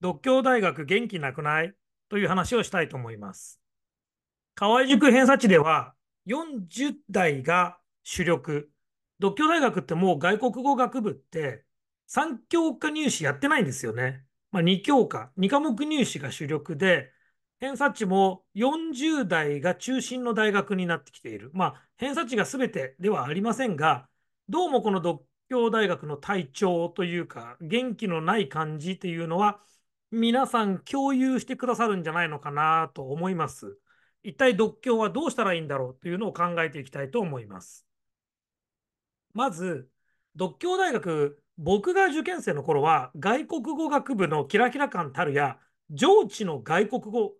独協大学元気なくないという話をしたいと思います。河合塾偏差値では40代が主力。独協大学ってもう外国語学部って3教科入試やってないんですよね。まあ、2教科、2科目入試が主力で、偏差値も40代が中心の大学になってきている。まあ、偏差値が全てではありませんが、どうもこの独協大学の体調というか、元気のない感じというのは、皆さん共有してくださるんじゃないのかなと思います。一体独協はどうしたらいいんだろうというのを考えていきたいと思います。まず、独協大学、僕が受験生の頃は外国語学部のキラキラ感たるや上智の外国語、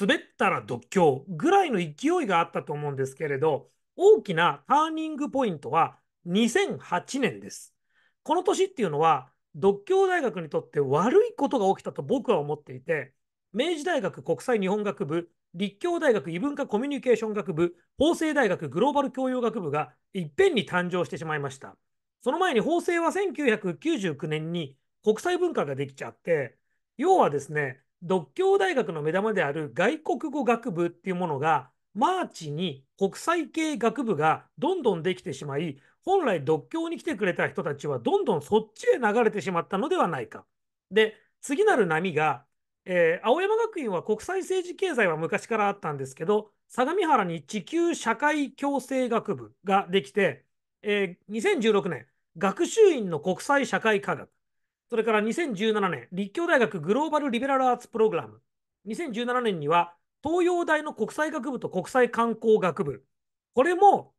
滑ったら独協ぐらいの勢いがあったと思うんですけれど、大きなターニングポイントは2008年です。この年っていうのは独協大学にとって悪いことが起きたと僕は思っていて、明治大学国際日本学部、立教大学異文化コミュニケーション学部、法政大学グローバル教養学部がいっぺんに誕生してしまいました。その前に法政は1999年に国際文化ができちゃって、要はですね、独協大学の目玉である外国語学部っていうものがマーチに国際系学部がどんどんできてしまい、本来独協に来てくれた人たちはどんどんそっちへ流れてしまったのではないか。で、次なる波が、えー、青山学院は国際政治経済は昔からあったんですけど、相模原に地球社会共生学部ができて、えー、2016年、学習院の国際社会科学、それから2017年、立教大学グローバルリベラルアーツプログラム、2017年には東洋大の国際学部と国際観光学部、これも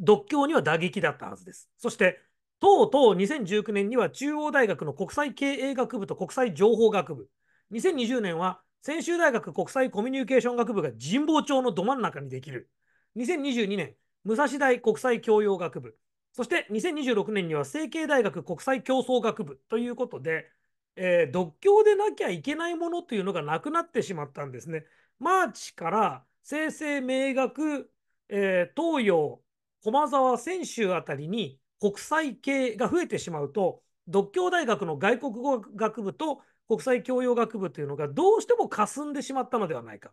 独協には打撃だったはずです。そして、とうとう2019年には中央大学の国際経営学部と国際情報学部、2020年は専修大学国際コミュニケーション学部が神保町のど真ん中にできる。2022年、武蔵大国際教養学部。そして2026年には成蹊大学国際競争学部ということで、えー、独協でなきゃいけないものというのがなくなってしまったんですね。マーチから生成明学、えー、東洋、駒沢、泉州あたりに国際系が増えてしまうと、独協大学の外国語学部と国際教養学部というのがどうしても霞んでしまったのではないか。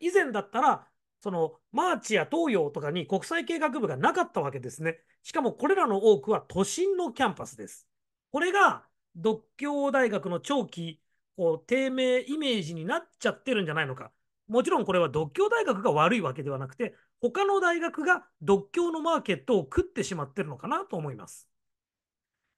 以前だったら、そのマーチや東洋とかに国際系学部がなかったわけですね。しかもこれらの多くは都心のキャンパスです。これが独協大学の長期こう低迷イメージになっちゃってるんじゃないのか。もちろんこれは独協大学が悪いわけではなくて、他の大学が独協のマーケットを食ってしまってるのかなと思います。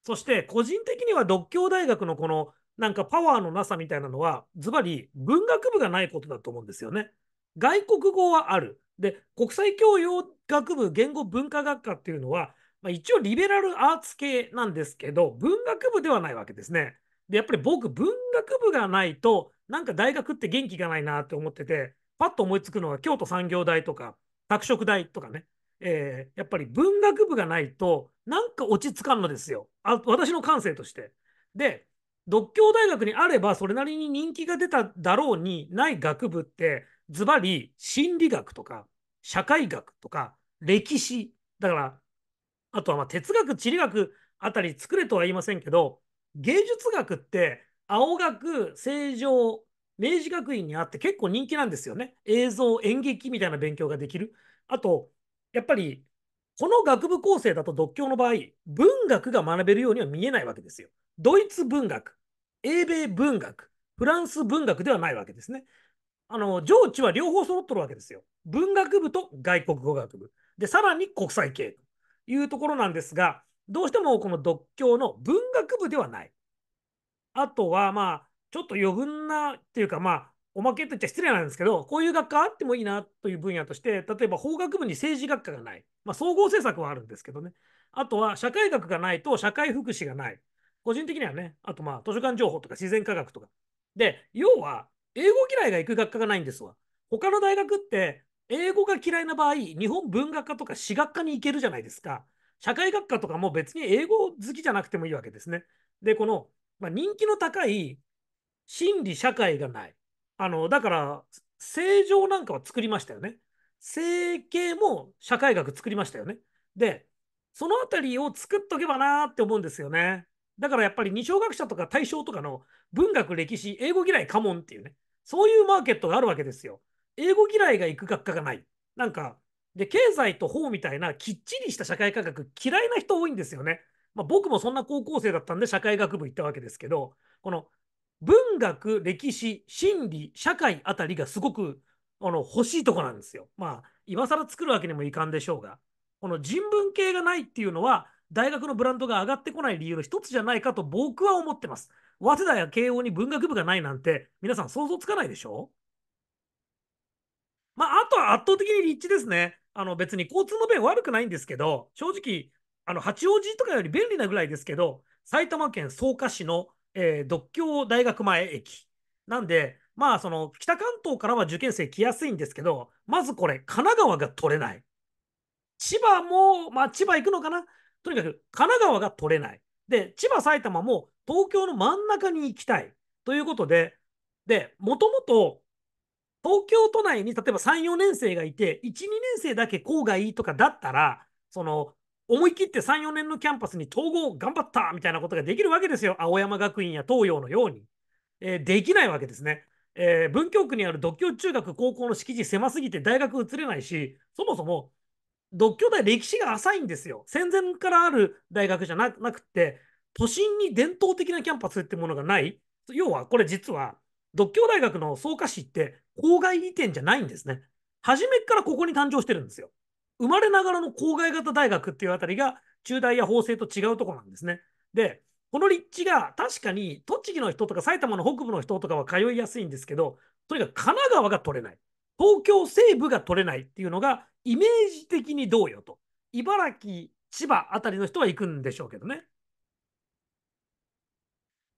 そして個人的には独協大学のこのなんかパワーのなさみたいなのは、ズバリ文学部がないことだと思うんですよね。外国語はある。で、国際教養学部言語文化学科っていうのは、まあ、一応リベラルアーツ系なんですけど、文学部ではないわけですね。で、やっぱり僕、文学部がないと、なんか大学って元気がないなって思ってて、パッと思いつくのは京都産業大とか、拓殖大とかね、えー、やっぱり文学部がないと、なんか落ち着かんのですよ。あ私の感性として。で、独協大学にあれば、それなりに人気が出ただろうにない学部って、ズバリ心理学とか、社会学とか、歴史、だから、あとはま哲学、地理学あたり作れとは言いませんけど、芸術学って青学、成城、明治学院にあって結構人気なんですよね。映像、演劇みたいな勉強ができる。あと、やっぱり、この学部構成だと独協の場合、文学が学べるようには見えないわけですよ。ドイツ文学、英米文学、フランス文学ではないわけですね。あの、上智は両方揃ってるわけですよ。文学部と外国語学部。で、さらに国際系というところなんですが、どうしてもこの独協の文学部ではない。あとは、まあ、ちょっと余分なっていうか、まあ、おまけって言っちゃ失礼なんですけど、こういう学科あってもいいなという分野として、例えば法学部に政治学科がない。まあ、総合政策はあるんですけどね。あとは社会学がないと社会福祉がない。個人的にはね、あとまあ図書館情報とか自然科学とか。で、要は英語嫌いが行く学科がないんですわ。他の大学って英語が嫌いな場合、日本文学科とか私学科に行けるじゃないですか。社会学科とかも別に英語好きじゃなくてもいいわけですね。で、このまあ、人気の高い心理社会がない。あの、だから、正常なんかは作りましたよね。整形も社会学作りましたよね。で、その辺りを作っとけばなーって思うんですよね。だからやっぱり二小学者とか大正とかの文学、歴史、英語嫌い、家紋っていうね、そういうマーケットがあるわけですよ。英語嫌いが行く学科がない。なんか、で、経済と法みたいなきっちりした社会科学嫌いな人多いんですよね。まあ、僕もそんな高校生だったんで社会学部行ったわけですけど、この文学、歴史、心理、社会あたりがすごくあの欲しいとこなんですよ。まあ、今更作るわけにもいかんでしょうが。この人文系がないっていうのは、大学のブランドが上がってこない理由の一つじゃないかと僕は思ってます。早稲田や慶応に文学部がないなんて、皆さん想像つかないでしょまあ、あとは圧倒的に立地ですね。あの別に交通の便悪くないんですけど、正直、あの八王子とかより便利なぐらいですけど、埼玉県草加市の、えー、独協大学前駅。なんで、まあ、その北関東からは受験生来やすいんですけど、まずこれ、神奈川が取れない。千葉も、まあ、千葉行くのかなとにかく神奈川が取れない。で、千葉、埼玉も東京の真ん中に行きたいということで、で、もともと東京都内に例えば3、4年生がいて、1、2年生だけ郊外とかだったら、その思い切って3、4年のキャンパスに統合頑張ったみたいなことができるわけですよ。青山学院や東洋のように。えー、できないわけですね。えー、文京区にある独協中学高校の敷地狭すぎて大学移れないし、そもそも独協大歴史が浅いんですよ。戦前からある大学じゃなくて、都心に伝統的なキャンパスってものがない。要はこれ実は、独協大学の草加市って郊外移転じゃないんですね。初めからここに誕生してるんですよ。生まれながらの郊外型大学っていうあたりが、中大や法政と違うとこなんですね。で、この立地が確かに栃木の人とか埼玉の北部の人とかは通いやすいんですけど、とにかく神奈川が取れない。東京西部が取れないっていうのが、イメージ的にどうよと。茨城、千葉あたりの人は行くんでしょうけどね。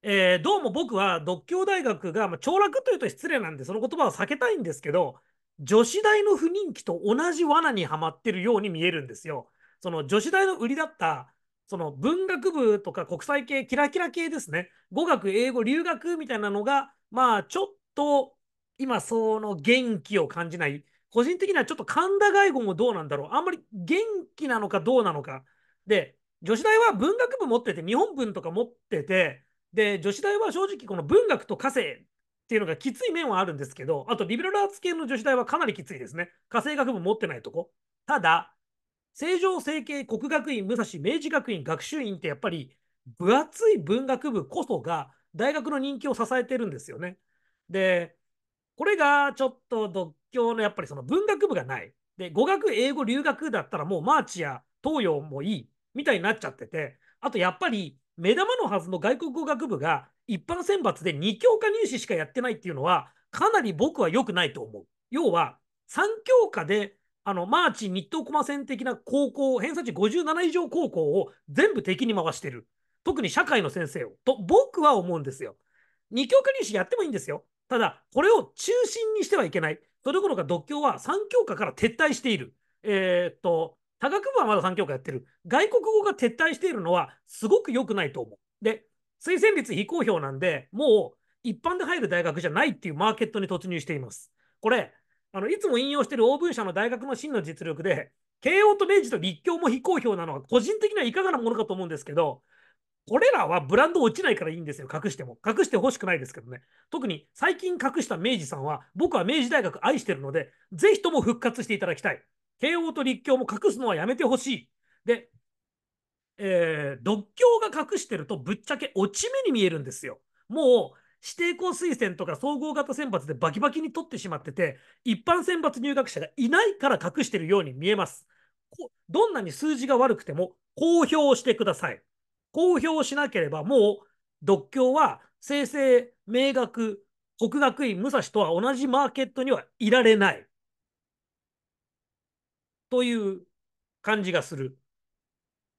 えー、どうも僕は独協大学が、まあ、凋落というと失礼なんで、その言葉は避けたいんですけど、女子大の不人気と同じ罠にはまってるように見えるんですよ。その女子大の売りだったその文学部とか国際系キラキラ系ですね語学英語留学みたいなのがまあちょっと今その元気を感じない個人的にはちょっと神田外語もどうなんだろうあんまり元気なのかどうなのかで女子大は文学部持ってて日本文とか持っててで女子大は正直この文学と家政っていうのがきつい面はあるんですけど、あとリベラルアーツ系の女子大はかなりきついですね。家政学部持ってないとこ。ただ、成城成形国学院武蔵明治学院学習院ってやっぱり分厚い文学部こそが大学の人気を支えてるんですよね。で、これがちょっと独協のやっぱりその文学部がない。で、語学、英語、留学だったらもうマーチや東洋もいいみたいになっちゃってて、あとやっぱり目玉のはずの外国語学部が一般選抜で2教科入試しかやってないっていうのは、かなり僕は良くないと思う。要は、3教科で、あの、マーチ、日東マ線的な高校、偏差値57以上高校を全部敵に回してる。特に社会の先生を。と、僕は思うんですよ。2教科入試やってもいいんですよ。ただ、これを中心にしてはいけない。それどころか、独協は3教科から撤退している。えー、っと、多学部はまだ3教科やってる。外国語が撤退しているのは、すごく良くないと思う。で、推薦率非公表なんで、もう一般で入る大学じゃないっていうマーケットに突入しています。これ、あのいつも引用している欧文社の大学の真の実力で、慶応と明治と立教も非公表なのは個人的にはいかがなものかと思うんですけど、これらはブランド落ちないからいいんですよ、隠しても。隠してほしくないですけどね。特に最近隠した明治さんは、僕は明治大学愛してるので、ぜひとも復活していただきたい。慶応と立教も隠すのはやめてほしい。で、えー、独協が隠してるとぶっちゃけ落ち目に見えるんですよ。もう指定校推薦とか総合型選抜でバキバキに取ってしまってて、一般選抜入学者がいないから隠してるように見えます。どんなに数字が悪くても公表してください。公表しなければもう独協は生成、明学、国学院、武蔵とは同じマーケットにはいられない。という感じがする。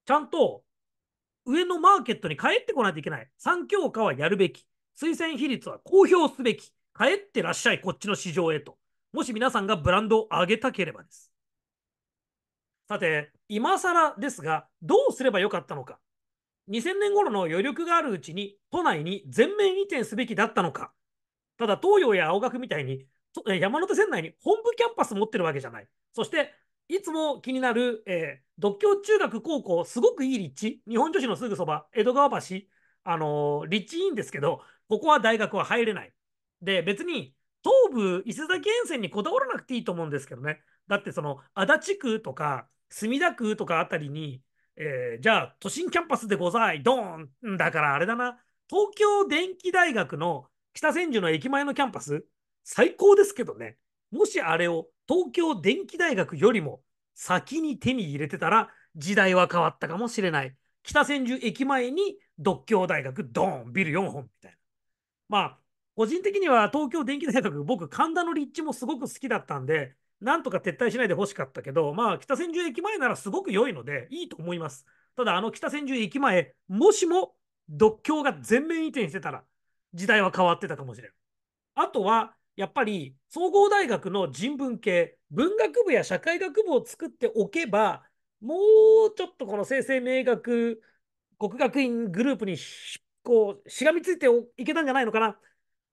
ちゃんと上のマーケットに帰ってこないといけない。三教科はやるべき。推薦比率は公表すべき。帰ってらっしゃい、こっちの市場へと。もし皆さんがブランドを上げたければです。さて、今更ですが、どうすればよかったのか。2000年頃の余力があるうちに都内に全面移転すべきだったのか。ただ東洋や青学みたいに山手線内に本部キャンパス持ってるわけじゃない。そしていつも気になる、えー、独協中学高校、すごくいい立地、日本女子のすぐそば、江戸川橋、あのー、立地いいんですけど、ここは大学は入れない。で、別に東部伊勢崎沿線にこだわらなくていいと思うんですけどね。だってその足立区とか墨田区とかあたりに、えー、じゃあ都心キャンパスでござい、ドーンだからあれだな、東京電機大学の北千住の駅前のキャンパス、最高ですけどね。もしあれを東京電機大学よりも先に手に入れてたら時代は変わったかもしれない。北千住駅前に独協大学ドーンビル4本みたいな。まあ個人的には東京電機大学僕神田の立地もすごく好きだったんでなんとか撤退しないでほしかったけどまあ北千住駅前ならすごく良いのでいいと思います。ただあの北千住駅前もしも独協が全面移転してたら時代は変わってたかもしれない。あとはやっぱり総合大学の人文系文学部や社会学部を作っておけばもうちょっとこの生成名学国学院グループにこうしがみついていけたんじゃないのかな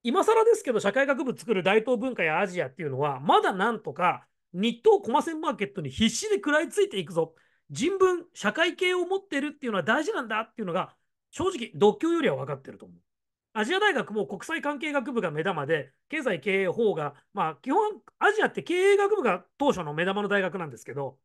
今更ですけど社会学部作る大東文化やアジアっていうのはまだなんとか日東コマセンマーケットに必死で食らいついていくぞ人文社会系を持ってるっていうのは大事なんだっていうのが正直独協よりは分かってると思う。アジア大学も国際関係学部が目玉で、経済経営法が、まあ、基本、アジアって経営学部が当初の目玉の大学なんですけど、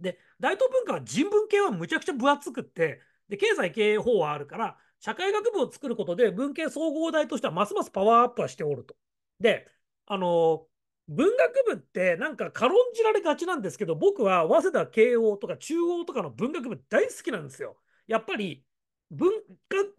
で、大東文化は人文系はむちゃくちゃ分厚くって、で、経済経営法はあるから、社会学部を作ることで、文系総合大としてはますますパワーアップはしておると。で、あの文学部ってなんか軽んじられがちなんですけど、僕は早稲田慶応とか中央とかの文学部大好きなんですよ。やっぱり文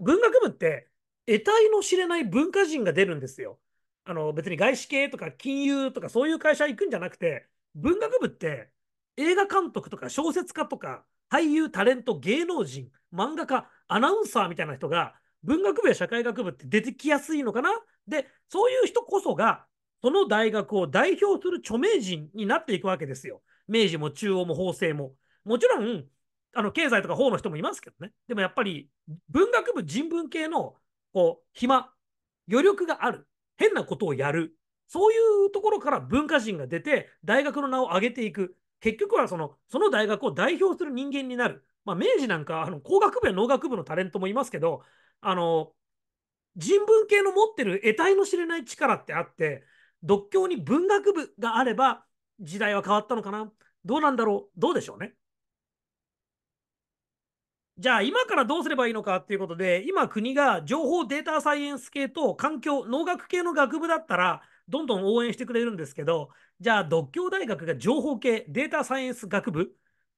学部って得体の知れない文化人が出るんですよ。あの別に外資系とか金融とかそういう会社行くんじゃなくて、文学部って映画監督とか小説家とか俳優、タレント、芸能人、漫画家、アナウンサーみたいな人が文学部や社会学部って出てきやすいのかなで、そういう人こそがその大学を代表する著名人になっていくわけですよ。明治も中央も法政も。もちろん、あの経済とか法の人もいますけどね。でもやっぱり文学部人文系のこう、暇、余力がある、変なことをやる、そういうところから文化人が出て、大学の名を上げていく。結局はその、その大学を代表する人間になる。まあ、明治なんか、あの工学部や農学部のタレントもいますけど、あの、人文系の持ってる得体の知れない力ってあって、独協に文学部があれば時代は変わったのかなどうなんだろうどうでしょうねじゃあ今からどうすればいいのかっていうことで、今国が情報データサイエンス系と環境、農学系の学部だったら、どんどん応援してくれるんですけど、じゃあ独協大学が情報系、データサイエンス学部、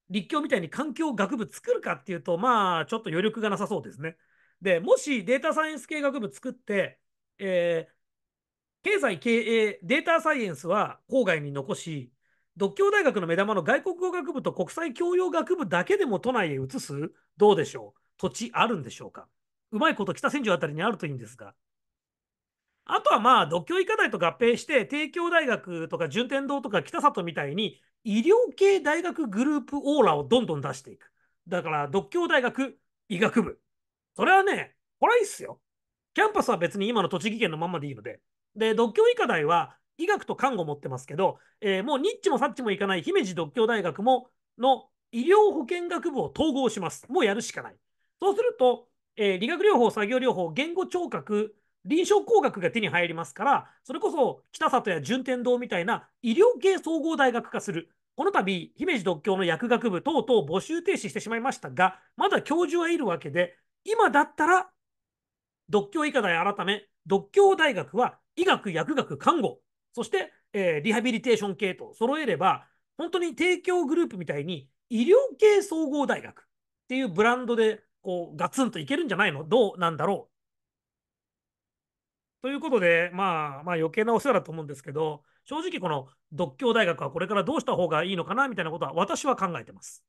立教みたいに環境学部作るかっていうと、まあちょっと余力がなさそうですね。で、もしデータサイエンス系学部作って、えー、経済経営、データサイエンスは郊外に残し、獨協大学の目玉の外国語学部と国際教養学部だけでも都内へ移すどうでしょう土地あるんでしょうかうまいこと北千住あたりにあるといいんですが。あとはまあ、独協医科大と合併して、帝京大学とか順天堂とか北里みたいに、医療系大学グループオーラをどんどん出していく。だから、独協大学医学部。それはね、これはいいっすよ。キャンパスは別に今の栃木県のままでいいので。で、独協医科大は医学と看護持ってますけど、えー、もうニッチもサッチもいかない姫路独協大学もの医療保険学部を統合します。もうやるしかない。そうすると、えー、理学療法、作業療法、言語聴覚、臨床工学が手に入りますから、それこそ北里や順天堂みたいな医療系総合大学化する。この度、姫路独協の薬学部等々募集停止してしまいましたが、まだ教授はいるわけで、今だったら、独協医科大改め、独協大学は医学、薬学、看護そして、えー、リハビリテーション系と揃えれば、本当に提供グループみたいに医療系総合大学っていうブランドでこうガツンといけるんじゃないのどうなんだろうということで、まあ、まあ余計なお世話だと思うんですけど、正直この独協大学はこれからどうした方がいいのかなみたいなことは私は考えてます。